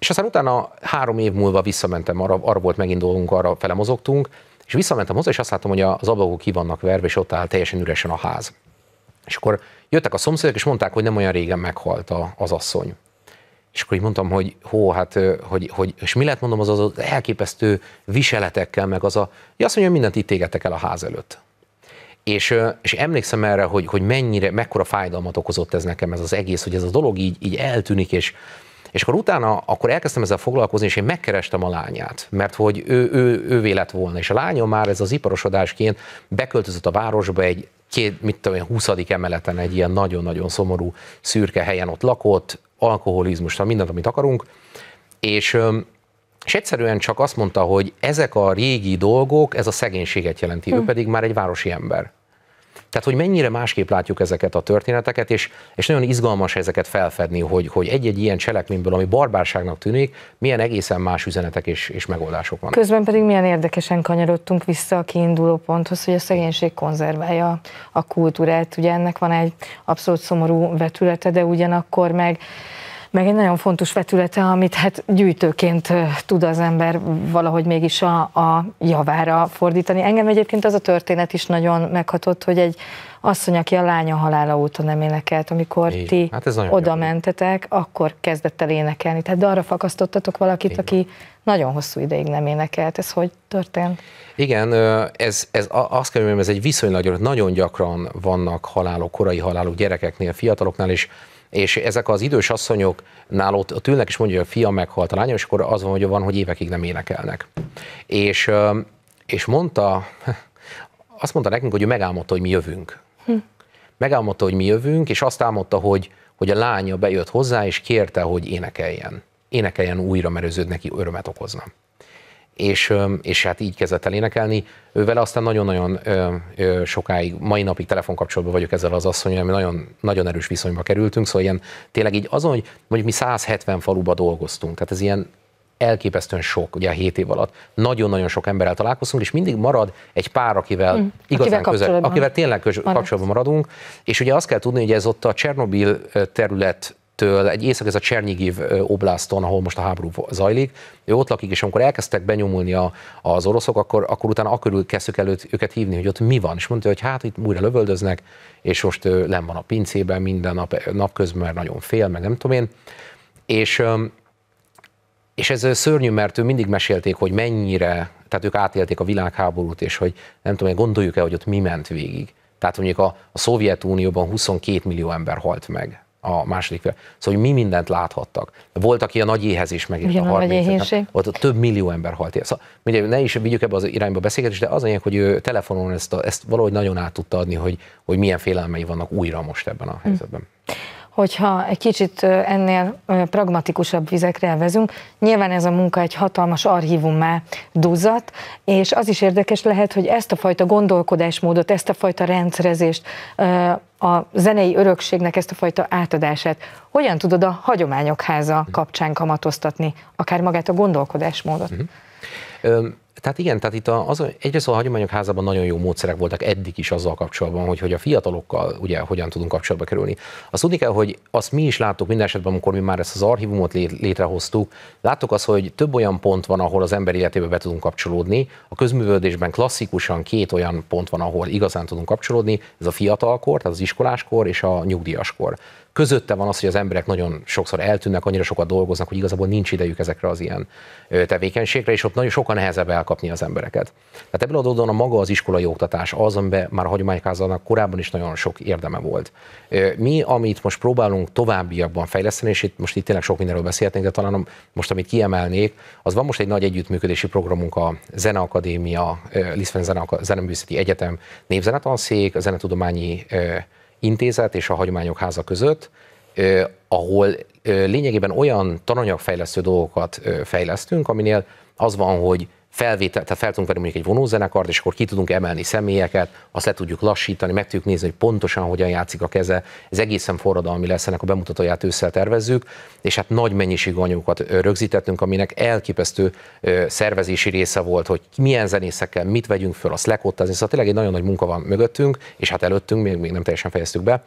S3: és aztán utána három év múlva visszamentem, arra, arra volt megint dolgunk, arra felemozogtunk, és visszamentem hozzá, és azt láttam, hogy az ablakok ki vannak verve, és ott áll teljesen üresen a ház. És akkor jöttek a szomszédok, és mondták, hogy nem olyan régen meghalt a, az asszony. És akkor így mondtam, hogy hó, hát, hogy, hogy és mi lett mondom, az az elképesztő viseletekkel, meg az a, ja, azt mondja, hogy mindent itt el a ház előtt. És, és emlékszem erre, hogy, hogy mennyire, mekkora fájdalmat okozott ez nekem ez az egész, hogy ez a dolog így, így eltűnik, és, és akkor utána, akkor elkezdtem ezzel foglalkozni, és én megkerestem a lányát, mert hogy ő, ő, ő vélet volna. És a lányom már ez az iparosodásként beköltözött a városba egy két, mit tudom én, 20. emeleten egy ilyen nagyon-nagyon szomorú, szürke helyen ott lakott, alkoholizmus, mindent, amit akarunk, és, és egyszerűen csak azt mondta, hogy ezek a régi dolgok, ez a szegénységet jelenti, hm. ő pedig már egy városi ember. Tehát, hogy mennyire másképp látjuk ezeket a történeteket, és, és nagyon izgalmas ezeket felfedni, hogy, hogy egy-egy ilyen cselekményből, ami barbárságnak tűnik, milyen egészen más üzenetek és, és megoldások vannak. Közben
S1: pedig milyen érdekesen kanyarodtunk vissza a kiinduló ponthoz, hogy a szegénység konzerválja a kultúrát. Ugye ennek van egy abszolút szomorú vetülete, de ugyanakkor meg meg egy nagyon fontos vetülete, amit hát gyűjtőként tud az ember valahogy mégis a, a javára fordítani. Engem egyébként az a történet is nagyon meghatott, hogy egy asszony, aki a lánya halála óta nem énekelt, amikor Így. ti hát oda mentetek, akkor kezdett el énekelni. Tehát arra fakasztottatok valakit, Igen. aki nagyon hosszú ideig nem énekelt. Ez hogy történt?
S3: Igen, ez, ez azt kell mondjam, ez egy viszonylag nagyon gyakran vannak halálok, korai halálok gyerekeknél, fiataloknál, és és ezek az idős asszonyoknál ott, ott ülnek, és mondja, hogy a fia meghalt a lányom, és akkor az van, hogy van, hogy évekig nem énekelnek. És, és mondta, [laughs] azt mondta nekünk, hogy ő megálmodta, hogy mi jövünk. Hm. Megálmodta, hogy mi jövünk, és azt álmodta, hogy, hogy a lánya bejött hozzá, és kérte, hogy énekeljen. Énekeljen újra, mert neki örömet okozna és, és hát így kezdett el énekelni. Ővel aztán nagyon-nagyon sokáig, mai napig telefonkapcsolatban vagyok ezzel az asszony, ami nagyon, nagyon erős viszonyba kerültünk, szóval ilyen tényleg így azon, hogy mondjuk mi 170 faluba dolgoztunk, tehát ez ilyen elképesztően sok, ugye a 7 év alatt. Nagyon-nagyon sok emberrel találkozunk, és mindig marad egy pár, akivel mm, igazán akivel közel, akivel tényleg köz, marad. kapcsolatban maradunk. És ugye azt kell tudni, hogy ez ott a Csernobil terület kiev egy észak, ez a Csernyigiv oblaston, ahol most a háború zajlik, ő ott lakik, és amikor elkezdtek benyomulni a, az oroszok, akkor, akkor utána akörül kezdtük előtt őket hívni, hogy ott mi van, és mondta, hogy hát itt újra lövöldöznek, és most len van a pincében minden nap, napközben, mert nagyon fél, meg nem tudom én, és és ez szörnyű, mert ő mindig mesélték, hogy mennyire, tehát ők átélték a világháborút, és hogy nem tudom, gondoljuk-e, hogy ott mi ment végig. Tehát mondjuk a, a Szovjetunióban 22 millió ember halt meg a második fél. Szóval, hogy mi mindent láthattak. Volt, aki a nagy éhez is megért Ugyan, a 30 Ott több millió ember halt Szóval, ugye, ne is vigyük ebbe az irányba a beszélgetést, de az anyag, hogy ő telefonon ezt, a, ezt valahogy nagyon át tudta adni, hogy, hogy milyen félelmei vannak újra most ebben a hm. helyzetben. Mm
S1: hogyha egy kicsit ennél pragmatikusabb vizekre elvezünk. Nyilván ez a munka egy hatalmas archívummá duzzat, és az is érdekes lehet, hogy ezt a fajta gondolkodásmódot, ezt a fajta rendszerezést, a zenei örökségnek ezt a fajta átadását hogyan tudod a hagyományok háza kapcsán kamatoztatni, akár magát a gondolkodásmódot?
S3: Uh-huh. Tehát igen, tehát itt az, egyrészt a hagyományok házában nagyon jó módszerek voltak eddig is azzal kapcsolatban, hogy, hogy a fiatalokkal ugye hogyan tudunk kapcsolatba kerülni. Azt tudni kell, hogy azt mi is láttuk minden esetben, amikor mi már ezt az archívumot létrehoztuk, láttuk azt, hogy több olyan pont van, ahol az ember életébe be tudunk kapcsolódni. A közművődésben klasszikusan két olyan pont van, ahol igazán tudunk kapcsolódni, ez a fiatalkor, tehát az iskoláskor és a nyugdíjaskor. Közötte van az, hogy az emberek nagyon sokszor eltűnnek, annyira sokat dolgoznak, hogy igazából nincs idejük ezekre az ilyen tevékenységre, és ott nagyon sokan nehezebb elkapni az embereket. Tehát ebből adódóan a maga az iskolai oktatás az, amiben már a hagyománykázanak korábban is nagyon sok érdeme volt. Mi, amit most próbálunk továbbiakban fejleszteni, és itt most itt tényleg sok mindenről beszélhetnénk, de talán most, amit kiemelnék, az van most egy nagy együttműködési programunk a Zeneakadémia, Lisbon Zeneművészeti Egyetem Népzenetanszék, a Zenetudományi intézet és a Hagyományok Háza között, ahol lényegében olyan tananyagfejlesztő dolgokat fejlesztünk, aminél az van, hogy felvétel, tehát fel tudunk venni mondjuk egy vonózenekart, és akkor ki tudunk emelni személyeket, azt le tudjuk lassítani, meg tudjuk nézni, hogy pontosan hogyan játszik a keze. Ez egészen forradalmi lesz, ennek a bemutatóját ősszel tervezzük, és hát nagy mennyiségű anyagokat rögzítettünk, aminek elképesztő szervezési része volt, hogy milyen zenészekkel mit vegyünk föl, azt lekottázni, szóval tényleg egy nagyon nagy munka van mögöttünk, és hát előttünk, még, még nem teljesen fejeztük be.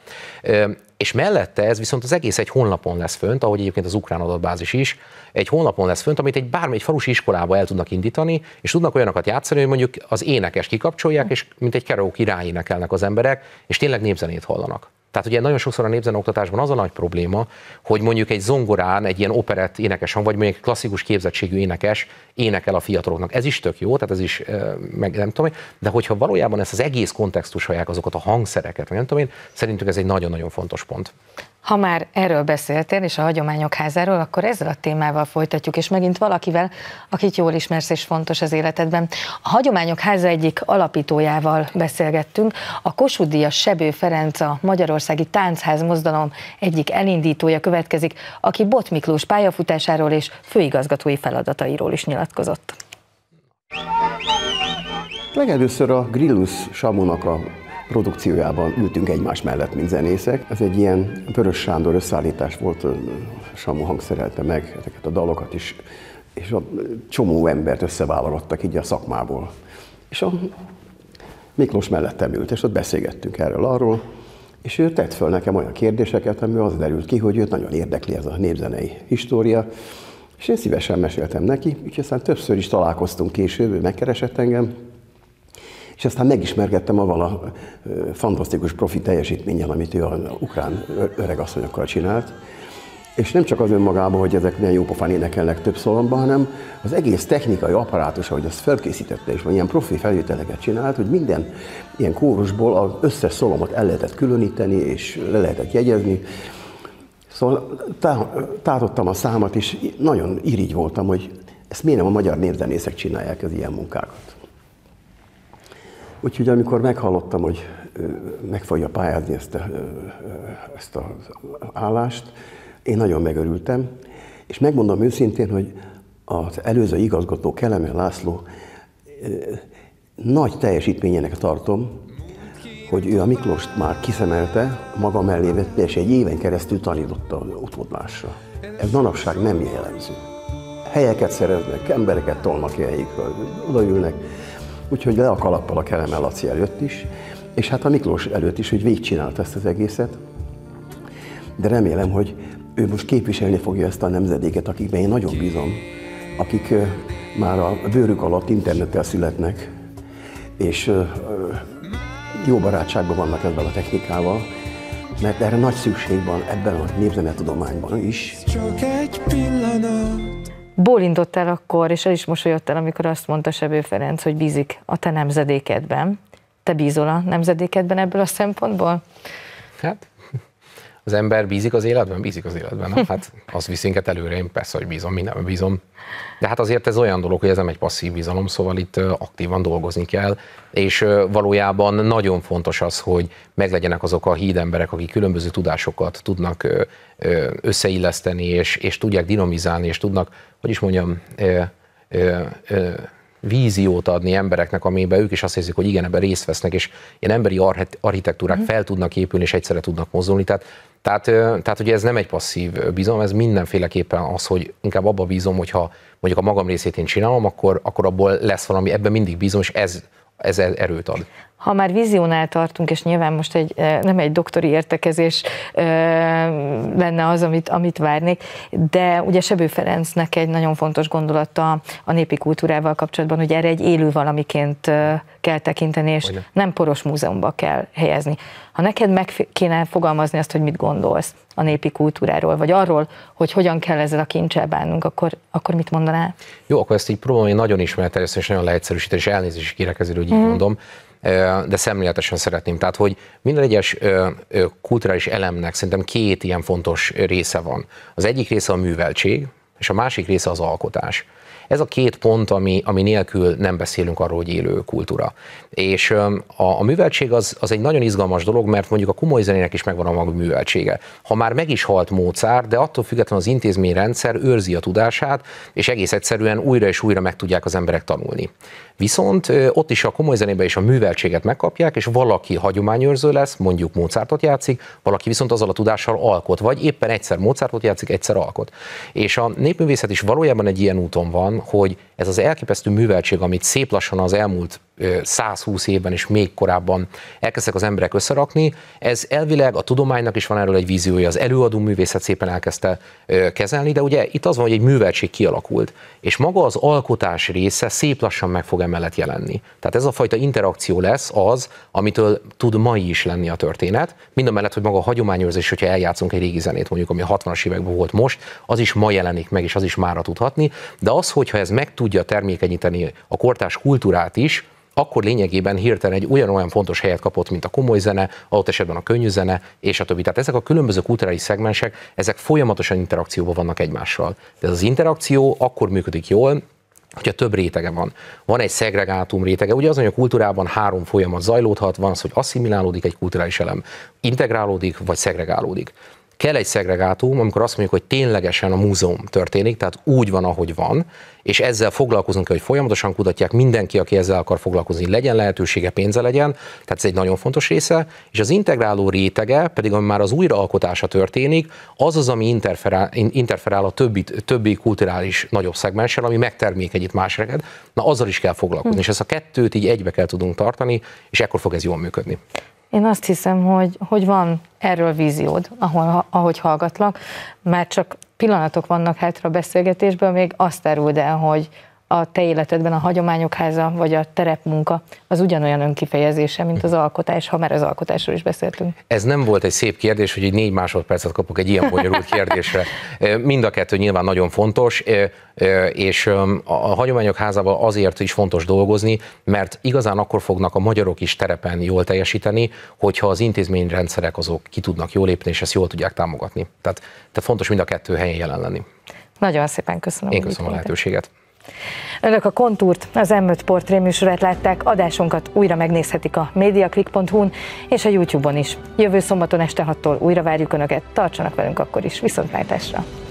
S3: És mellette ez viszont az egész egy honlapon lesz fönt, ahogy egyébként az ukrán adatbázis is, egy honlapon lesz fönt, amit egy bármely egy falusi iskolába el tudnak indítani, játszani, és tudnak olyanokat játszani, hogy mondjuk az énekes kikapcsolják, és mint egy karaoke énekelnek az emberek, és tényleg népzenét hallanak. Tehát ugye nagyon sokszor a oktatásban az a nagy probléma, hogy mondjuk egy zongorán egy ilyen operett énekes hang, vagy mondjuk egy klasszikus képzettségű énekes énekel a fiataloknak. Ez is tök jó, tehát ez is meg nem tudom de hogyha valójában ezt az egész hallják, azokat a hangszereket, vagy nem tudom én, szerintünk ez egy nagyon-nagyon fontos pont.
S1: Ha már erről beszéltél, és a Hagyományok Házáról, akkor ezzel a témával folytatjuk, és megint valakivel, akit jól ismersz és fontos az életedben. A Hagyományok Háza egyik alapítójával beszélgettünk, a Kosudia Sebő Ferenc, a Magyarországi Táncház Mozdalom egyik elindítója következik, aki Bot Miklós pályafutásáról és főigazgatói feladatairól is nyilatkozott.
S6: Legelőször a Grillus Samónak a produkciójában ültünk egymás mellett, mint zenészek. Ez egy ilyen Pörös Sándor összeállítás volt, Samu hangszerelte meg ezeket a dalokat is, és a csomó embert összevállalottak így a szakmából. És a Miklós mellettem ült, és ott beszélgettünk erről arról, és ő tett föl nekem olyan kérdéseket, ami az derült ki, hogy őt nagyon érdekli ez a népzenei história, és én szívesen meséltem neki, úgyhogy aztán többször is találkoztunk később, ő megkeresett engem, és aztán megismerkedtem avval a fantasztikus profi teljesítményen, amit ő a ukrán öregasszonyokkal csinált. És nem csak az önmagában, hogy ezek milyen jópofán énekelnek több szolomban, hanem az egész technikai apparátus, ahogy azt felkészítette, és ilyen profi felvételeket csinált, hogy minden ilyen kórusból az összes szolomot el lehetett különíteni, és le lehetett jegyezni. Szóval tátottam a számat, és nagyon irigy voltam, hogy ezt miért nem a magyar népzenészek csinálják az ilyen munkákat. Úgyhogy amikor meghallottam, hogy meg fogja pályázni ezt, a, ezt az állást, én nagyon megörültem, és megmondom őszintén, hogy az előző igazgató Kelemen László nagy teljesítményének tartom, hogy ő a Miklóst már kiszemelte, maga mellé vette, és egy éven keresztül tanította az utódlásra. Ez manapság nem jellemző. Helyeket szereznek, embereket tolnak helyikről, odaülnek, úgyhogy le a kalappal a Kelemen Laci előtt is, és hát a Miklós előtt is, hogy végigcsinálta ezt az egészet. De remélem, hogy ő most képviselni fogja ezt a nemzedéket, akikben én nagyon bízom, akik már a bőrük alatt internettel születnek, és jó barátságban vannak ezzel a technikával, mert erre nagy szükség van ebben a népzenetudományban is.
S2: Csak egy pillanat,
S1: bólintott el akkor, és el is mosolyodt el, amikor azt mondta Sebő Ferenc, hogy bízik a te nemzedékedben. Te bízol a nemzedékedben ebből a szempontból? Hát,
S3: az ember bízik az életben? Bízik az életben. Nem? Hát az visz minket előre, én persze, hogy bízom, minden bízom. De hát azért ez olyan dolog, hogy ez nem egy passzív bizalom, szóval itt aktívan dolgozni kell, és valójában nagyon fontos az, hogy meglegyenek azok a hídemberek, akik különböző tudásokat tudnak összeilleszteni, és, és tudják dinamizálni, és tudnak hogy is mondjam, ö, ö, ö, víziót adni embereknek, amiben ők is azt hiszik, hogy igen, ebben részt vesznek, és ilyen emberi architektúrák mhm. fel tudnak épülni, és egyszerre tudnak mozdulni. Tehát, tehát, tehát ugye ez nem egy passzív bizalom, ez mindenféleképpen az, hogy inkább abba bízom, hogyha mondjuk a magam részét én csinálom, akkor, akkor abból lesz valami, ebben mindig bízom, és ez, ez erőt ad
S1: ha már vizionál tartunk, és nyilván most egy, eh, nem egy doktori értekezés eh, lenne az, amit, amit várnék, de ugye Sebő Ferencnek egy nagyon fontos gondolata a népi kultúrával kapcsolatban, hogy erre egy élő valamiként eh, kell tekinteni, és Olyan. nem poros múzeumba kell helyezni. Ha neked meg kéne fogalmazni azt, hogy mit gondolsz a népi kultúráról, vagy arról, hogy hogyan kell ezzel a kincsel bánnunk, akkor, akkor mit mondanál?
S3: Jó, akkor ezt így próbálom, én nagyon ismert és nagyon leegyszerűsíteni, és elnézést kérek ezért, hogy így mm. mondom de szemléletesen szeretném. Tehát, hogy minden egyes kulturális elemnek szerintem két ilyen fontos része van. Az egyik része a műveltség, és a másik része az alkotás. Ez a két pont, ami, ami nélkül nem beszélünk arról, hogy élő kultúra. És a, a műveltség az, az egy nagyon izgalmas dolog, mert mondjuk a komoly zenének is megvan a maga műveltsége. Ha már meg is halt Mozart, de attól függetlenül az intézményrendszer őrzi a tudását, és egész egyszerűen újra és újra meg tudják az emberek tanulni. Viszont ott is a komoly zenében is a műveltséget megkapják, és valaki hagyományőrző lesz, mondjuk Mozartot játszik, valaki viszont azzal a tudással alkot, vagy éppen egyszer Mozartot játszik, egyszer alkot. És a népművészet is valójában egy ilyen úton van, hogy ez az elképesztő műveltség, amit szép lassan az elmúlt 120 évben és még korábban elkezdtek az emberek összerakni. Ez elvileg a tudománynak is van erről egy víziója, az előadó művészet szépen elkezdte kezelni, de ugye itt az van, hogy egy műveltség kialakult, és maga az alkotás része szép lassan meg fog emellett jelenni. Tehát ez a fajta interakció lesz az, amitől tud mai is lenni a történet, mind a mellett, hogy maga a hagyományőrzés, hogyha eljátszunk egy régi zenét, mondjuk ami a 60-as években volt most, az is ma jelenik meg, és az is mára tudhatni, de az, hogyha ez meg tudja termékenyíteni a kortás kultúrát is, akkor lényegében hirtelen egy ugyanolyan fontos helyet kapott, mint a komoly zene, adott esetben a könnyű zene, és a többi. Tehát ezek a különböző kulturális szegmensek, ezek folyamatosan interakcióban vannak egymással. De ez az interakció akkor működik jól, hogyha több rétege van. Van egy szegregátum rétege, ugye az, hogy a kultúrában három folyamat zajlódhat, van az, hogy asszimilálódik egy kulturális elem, integrálódik vagy szegregálódik kell egy szegregátum, amikor azt mondjuk, hogy ténylegesen a múzeum történik, tehát úgy van, ahogy van, és ezzel foglalkozunk hogy folyamatosan kutatják mindenki, aki ezzel akar foglalkozni, legyen lehetősége, pénze legyen, tehát ez egy nagyon fontos része, és az integráló rétege pedig, ami már az újraalkotása történik, az az, ami interferál, interferál a többi, többi kulturális nagyobb szegmenssel, ami megtermékenyít más reged, na azzal is kell foglalkozni, hm. és ezt a kettőt így egybe kell tudunk tartani, és ekkor fog ez jól működni.
S1: Én azt hiszem, hogy, hogy van erről víziód, ahol, ahogy hallgatlak, mert csak pillanatok vannak hátra a beszélgetésből, még azt terüld el, hogy a te életedben a hagyományok háza vagy a terepmunka az ugyanolyan önkifejezése, mint az alkotás, ha már az alkotásról is beszéltünk.
S3: Ez nem volt egy szép kérdés, hogy így négy másodpercet kapok egy ilyen bonyolult kérdésre. [laughs] Mind a kettő nyilván nagyon fontos, és a hagyományok házával azért is fontos dolgozni, mert igazán akkor fognak a magyarok is terepen jól teljesíteni, hogyha az intézményrendszerek azok ki tudnak jól lépni, és ezt jól tudják támogatni. Tehát, tehát fontos mind a kettő helyen jelen lenni.
S1: Nagyon szépen köszönöm. Én köszönöm a lehetőséget. Önök a Kontúrt, az M5 műsorát látták, adásunkat újra megnézhetik a mediaclick.hu-n és a YouTube-on is. Jövő szombaton este 6-tól újra várjuk Önöket, tartsanak velünk akkor is, viszontlátásra!